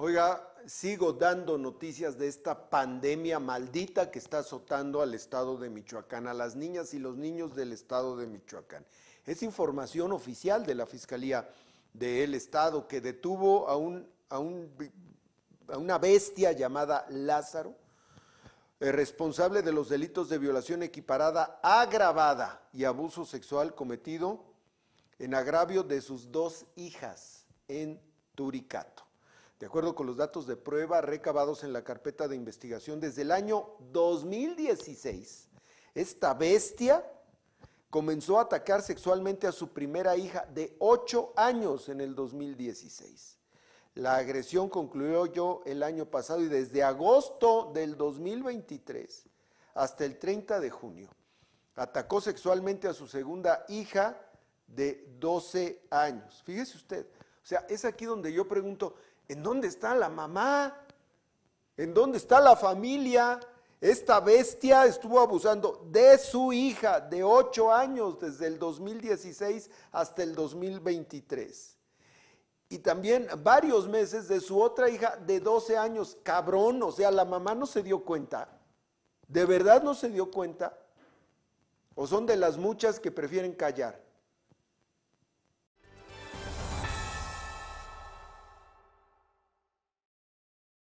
Oiga, sigo dando noticias de esta pandemia maldita que está azotando al estado de Michoacán, a las niñas y los niños del estado de Michoacán. Es información oficial de la Fiscalía del Estado que detuvo a, un, a, a una bestia llamada Lázaro, eh, responsable de los delitos de violación equiparada agravada y abuso sexual cometido en agravio de sus dos hijas en Turicato. De acuerdo con los datos de prueba recabados en la carpeta de investigación desde el año 2016, esta bestia comenzó a atacar sexualmente a su primera hija de 8 años en el 2016. La agresión concluyó yo el año pasado y desde agosto del 2023 hasta el 30 de junio atacó sexualmente a su segunda hija de 12 años. Fíjese usted, o sea, es aquí donde yo pregunto, ¿En dónde está la mamá? ¿En dónde está la familia? Esta bestia estuvo abusando de su hija de 8 años desde el 2016 hasta el 2023. Y también varios meses de su otra hija de 12 años. Cabrón, o sea, la mamá no se dio cuenta. ¿De verdad no se dio cuenta? ¿O son de las muchas que prefieren callar?